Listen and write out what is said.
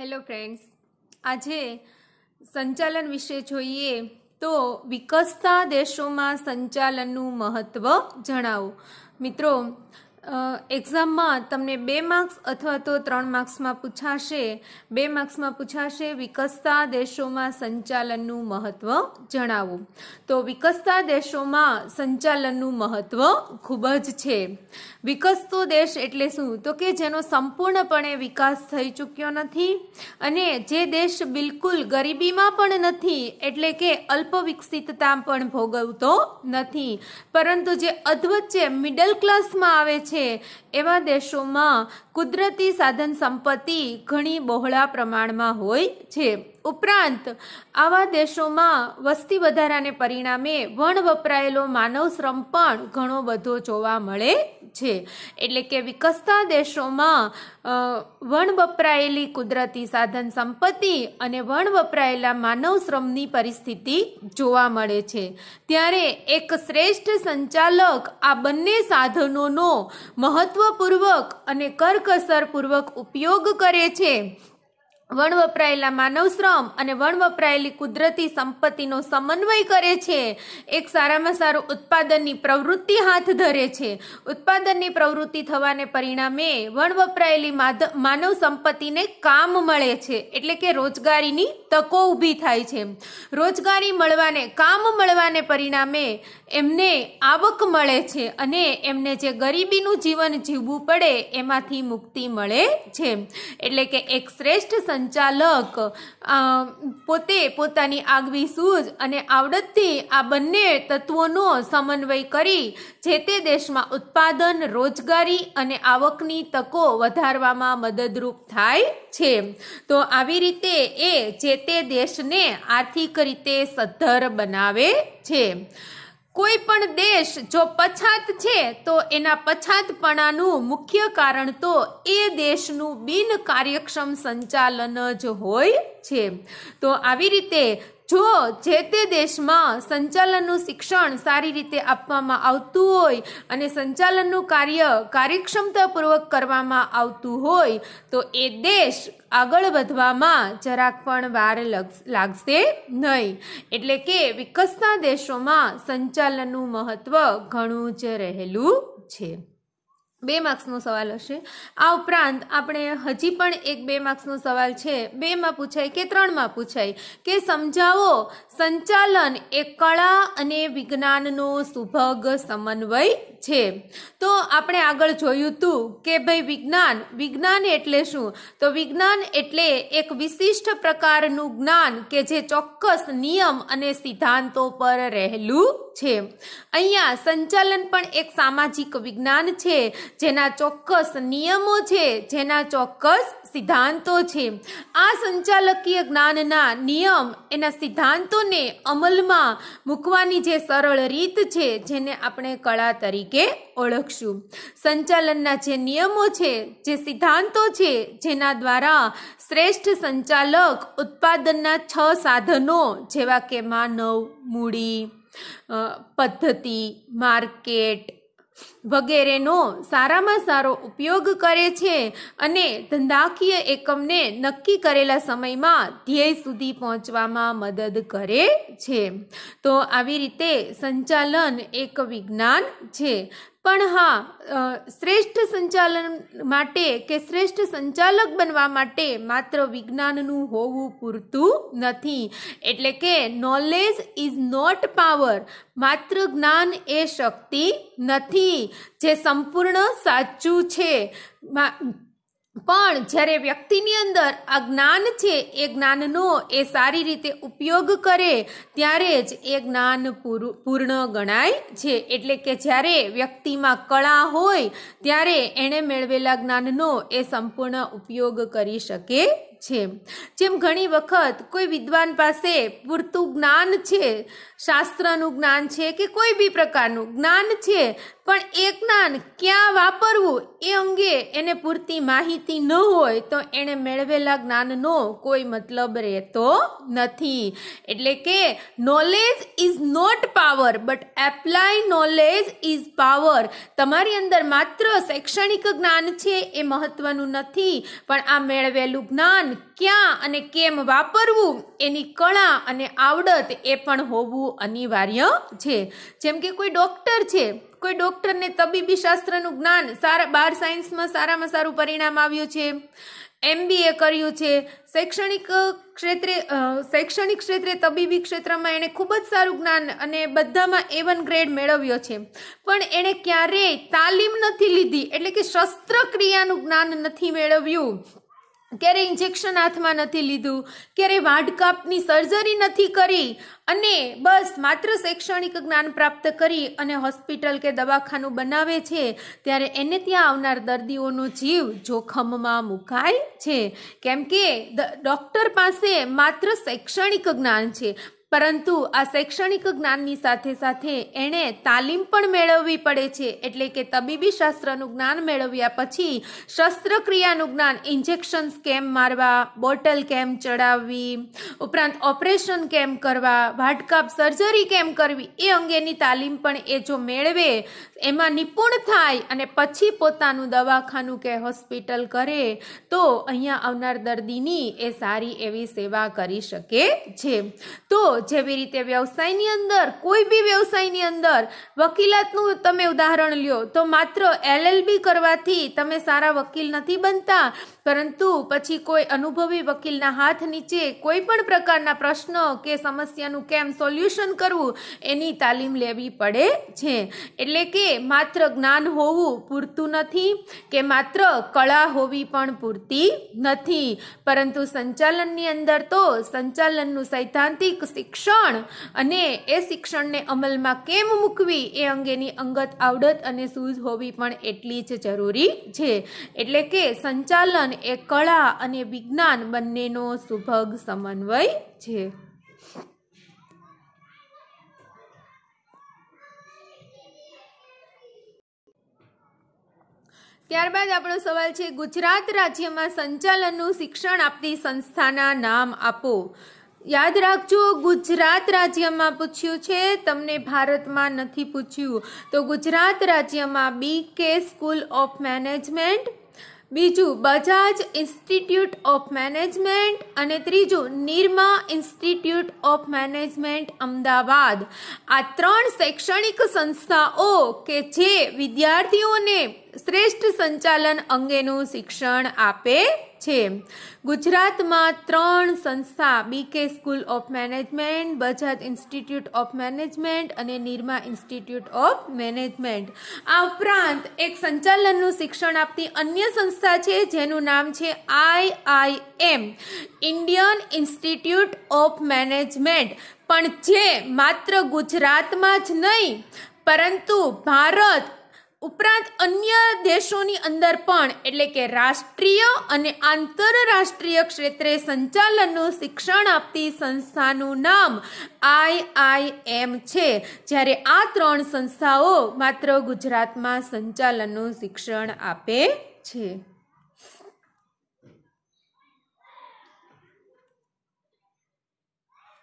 hello friends આજે સંચાલન વિશે જોઈએ તો વિકસતા દેશોમાં સંચાલનનું મહત્ત્વ જણાવો મિત્રો એક્ઝામમાં તમને બે માર્ક્સ અથવા તો ત્રણ માર્ક્સમાં પૂછાશે બે માર્ક્સમાં પૂછાશે વિકસતા દેશોમાં સંચાલનનું મહત્ત્વ જણાવવું તો વિકસતા દેશોમાં સંચાલનનું મહત્ત્વ ખૂબ જ છે વિકસતો દેશ એટલે શું તો કે જેનો સંપૂર્ણપણે વિકાસ થઈ ચૂક્યો નથી અને જે દેશ બિલકુલ ગરીબીમાં પણ નથી એટલે કે અલ્પ વિકસિતતા પણ ભોગવતો નથી પરંતુ જે અધવચ્ચે મિડલ ક્લાસમાં આવે છે છે એવા દેશોમાં કુદરતી સાધન સંપત્તિ ઘણી બહોળા પ્રમાણમાં હોય છે ઉપરાંત આવા દેશોમાં વસ્તી વધારાને પરિણામે વણ વપરાયેલો માનવ શ્રમ પણ ઘણો બધો જોવા મળે છે એટલે કે વિકસતા દેશોમાં વણ વપરાયેલી કુદરતી સાધન સંપત્તિ અને વણ વપરાયેલા માનવ શ્રમની પરિસ્થિતિ જોવા મળે છે ત્યારે એક શ્રેષ્ઠ સંચાલક આ બંને સાધનોનો મહત્વપૂર્વક અને કરકસરપૂર્વક ઉપયોગ કરે છે વણ વપરાયેલા માનવ શ્રમ અને વણ વપરાયેલી કુદરતી સંપત્તિનો સમન્વય કરે છે એક સારામાં સારું ઉત્પાદનની પ્રવૃત્તિ હાથ ધરે છે ઉત્પાદનની પ્રવૃત્તિ થવાને પરિણામે વણ વણવપરાયેલી માનવ સંપત્તિને કામ મળે છે એટલે કે રોજગારીની તકો ઊભી થાય છે રોજગારી મળવાને કામ મળવાને પરિણામે એમને આવક મળે છે અને એમને જે ગરીબીનું જીવન જીવવું પડે એમાંથી મુક્તિ મળે છે એટલે કે એક શ્રેષ્ઠ સંચાલક પોતે પોતાની આગવી સૂઝ અને આવડતથી આ બંને તત્વોનો સમન્વય કરી જે તે દેશમાં ઉત્પાદન રોજગારી અને આવકની તકો વધારવામાં મદદરૂપ થાય છે તો આવી રીતે એ જે તે દેશને આર્થિક રીતે સદ્ધર બનાવે છે કોઈ પણ દેશ જો પછાત છે તો એના પછાતપણાનું મુખ્ય કારણ તો એ દેશનું બિન કાર્યક્ષમ સંચાલન જ હોય છે તો આવી રીતે જો જે તે દેશમાં સંચાલનનું શિક્ષણ સારી રીતે આપવામાં આવતું હોય અને સંચાલનનું કાર્ય કાર્યક્ષમતાપૂર્વક કરવામાં આવતું હોય તો એ દેશ આગળ વધવામાં જરાક પણ વાર લાગશે નહીં એટલે કે વિકસતા દેશોમાં સંચાલનનું મહત્ત્વ ઘણું જ રહેલું છે બે માર્ક્સનો સવાલ હશે આ ઉપરાંત આપણે હજી પણ એક બે માર્ક્સનો સવાલ છે બેમાં પૂછાય કે ત્રણમાં પૂછાય કે સમજાવો સંચાલન એ કળા અને વિજ્ઞાનનો સુભગ સમન્વય છે તો આપણે આગળ જોયું હતું કે ભાઈ વિજ્ઞાન વિજ્ઞાન એટલે શું તો વિજ્ઞાન એટલે એક વિશિષ્ટ પ્રકારનું જ્ઞાન કે જે ચોક્કસ નિયમ અને સિદ્ધાંતો પર રહેલું છે અહીંયા સંચાલન પણ એક સામાજિક વિજ્ઞાન છે જેના ચોક્કસ નિયમો છે જેના ચોક્કસ સિદ્ધાંતો છે આ સંચાલકીય જ્ઞાનના નિયમ એના સિદ્ધાંતોને અમલમાં મૂકવાની જે સરળ રીત છે જેને આપણે કળા તરીકે ઓળખશું સંચાલનના જે નિયમો છે જે સિદ્ધાંતો છે જેના દ્વારા શ્રેષ્ઠ સંચાલક ઉત્પાદનના છ સાધનો જેવા કે માનવ મૂડી પદ્ધતિ માર્કેટ વગેરેનો સારામાં સારો ઉપયોગ કરે છે અને ધંધાકીય એકમને નક્કી કરેલા સમયમાં ધ્યેય સુધી પહોંચવામાં મદદ કરે છે તો આવી રીતે સંચાલન એક વિજ્ઞાન છે પણ હા શ્રેષ્ઠ સંચાલન માટે કે શ્રેષ્ઠ સંચાલક બનવા માટે માત્ર વિજ્ઞાનનું હોવું પૂરતું નથી એટલે કે નોલેજ ઇઝ નોટ પાવર માત્ર જ્ઞાન એ શક્તિ નથી જે સંપૂર્ણ સાચું છે પણ જ્યારે વ્યક્તિની અંદર આ જ્ઞાન છે એ જ્ઞાનનો એ સારી રીતે ઉપયોગ કરે ત્યારે જ એ જ્ઞાન પૂર્ણ ગણાય છે એટલે કે જ્યારે વ્યક્તિમાં કળા હોય ત્યારે એણે મેળવેલા જ્ઞાનનો એ સંપૂર્ણ ઉપયોગ કરી શકે છે જેમ ઘણી વખત કોઈ વિદ્વાન પાસે પૂરતું જ્ઞાન છે શાસ્ત્રનું જ્ઞાન છે કે કોઈ બી પ્રકારનું જ્ઞાન છે પણ એ જ્ઞાન ક્યાં વાપરવું એ અંગે એને પૂરતી માહિતી ન હોય તો એણે મેળવેલા જ્ઞાનનો કોઈ મતલબ રહેતો નથી એટલે કે knowledge is not power but apply knowledge is power તમારી અંદર માત્ર શૈક્ષણિક જ્ઞાન છે એ મહત્વનું નથી પણ આ મેળવેલું જ્ઞાન ક્યાં અને કેમ વાપરવું એની કળા અને આવડત એ પણ હોવું અનિવાર્ય છે જેમ કે કોઈ ડૉક્ટર છે કોઈ ડૉક્ટરને તબીબી શાસ્ત્રનું જ્ઞાન સારા બાર સાયન્સમાં સારામાં સારું પરિણામ આવ્યું છે એમબીએ કર્યું છે શૈક્ષણિક ક્ષેત્રે શૈક્ષણિક ક્ષેત્રે તબીબી ક્ષેત્રમાં એણે ખૂબ જ સારું જ્ઞાન અને બધામાં એ વન ગ્રેડ મેળવ્યો છે પણ એણે ક્યારેય તાલીમ નથી લીધી એટલે કે શસ્ત્રક્રિયાનું જ્ઞાન નથી મેળવ્યું ક્યારે ઇન્જેક્શન હાથમાં નથી લીધું ક્યારે વાડકાપની સર્જરી નથી કરી અને બસ માત્ર શૈક્ષણિક જ્ઞાન પ્રાપ્ત કરી અને હોસ્પિટલ કે દવાખાનું બનાવે છે ત્યારે એને ત્યાં આવનાર દર્દીઓનો જીવ જોખમમાં મુકાય છે કેમ કે ડૉક્ટર પાસે માત્ર શૈક્ષણિક જ્ઞાન છે પરંતુ આ શૈક્ષણિક જ્ઞાનની સાથે સાથે એણે તાલીમ પણ મેળવવી પડે છે એટલે કે તબીબી શાસ્ત્રનું જ્ઞાન મેળવ્યા પછી શસ્ત્રક્રિયાનું જ્ઞાન ઇન્જેક્શન્સ કેમ મારવા બોટલ કેમ ચડાવવી ઉપરાંત ઓપરેશન કેમ કરવા વાટકાપ સર્જરી કેમ કરવી એ અંગેની તાલીમ પણ એ જો મેળવે એમાં નિપુણ થાય અને પછી પોતાનું દવાખાનું કે હોસ્પિટલ કરે તો અહીંયા આવનાર દર્દીની એ સારી એવી સેવા કરી શકે છે તો જેવી રીતે વ્યવસાયની અંદર કોઈ બી વ્યવસાયની અંદર વકીલાતનું તમે ઉદાહરણ લ્યો તો માત્ર એલએલબી કરવાથી તમે સારા વકીલ નથી બનતા પરંતુ પછી કોઈ અનુભવી વકીલના હાથ નીચે કોઈ પણ પ્રકારના પ્રશ્ન કે સમસ્યાનું કેમ સોલ્યુશન કરવું એની તાલીમ લેવી પડે છે એટલે કે માત્ર જ્ઞાન હોવું પૂરતું નથી કે માત્ર કળા હોવી પણ પૂરતી નથી પરંતુ સંચાલનની અંદર તો સંચાલનનું સૈદ્ધાંતિક શિક્ષણ અને એ શિક્ષણને અમલમાં કેમ મૂકવી એ અંગેની અંગત આવડત અને સૂઝ હોવી પણ એટલી જ જરૂરી છે એટલે કે સંચાલન એ કળા અને વિજ્ઞાન બંનેનો સુભગ સમન્વય છે ત્યારબાદ આપણો સવાલ છે ગુજરાત રાજ્યમાં સંચાલનનું શિક્ષણ આપતી સંસ્થાના નામ આપો યાદ રાખજો ગુજરાત રાજ્યમાં પૂછ્યું છે તમને ભારતમાં નથી પૂછ્યું તો ગુજરાત રાજ્યમાં બી કે સ્કૂલ ઓફ મેનેજમેન્ટ બીજું બજાજ ઇન્સ્ટિટ્યૂટ ઓફ મેનેજમેન્ટ અને ત્રીજું Nirma institute of management Ahmedabad આ ત્રણ શૈક્ષણિક સંસ્થાઓ કે જે વિદ્યાર્થીઓને શ્રેષ્ઠ સંચાલન અંગેનું શિક્ષણ આપે છે ગુજરાતમાં ત્રણ સંસ્થા BK school of management Bajaj institute of management અને નિરમા ઇન્સ્ટિટ્યૂટ ઓફ મેનેજમેન્ટ આ ઉપરાંત એક સંચાલનનું શિક્ષણ આપતી અન્ય સંસ્થા છે જેનું નામ છે IIM Indian institute of management પણ જે માત્ર ગુજરાતમાં જ નહીં પરંતુ ભારત ઉપરાંત અન્ય દેશોની અંદર પણ એટલે કે રાષ્ટ્રીય અને આંતરરાષ્ટ્રીય ક્ષેત્રે સંચાલનનું શિક્ષણ આપતી સંસ્થાનું નામ આઈઆઈએમ છે જ્યારે આ ત્રણ સંસ્થાઓ માત્ર ગુજરાતમાં સંચાલનનું શિક્ષણ આપે છે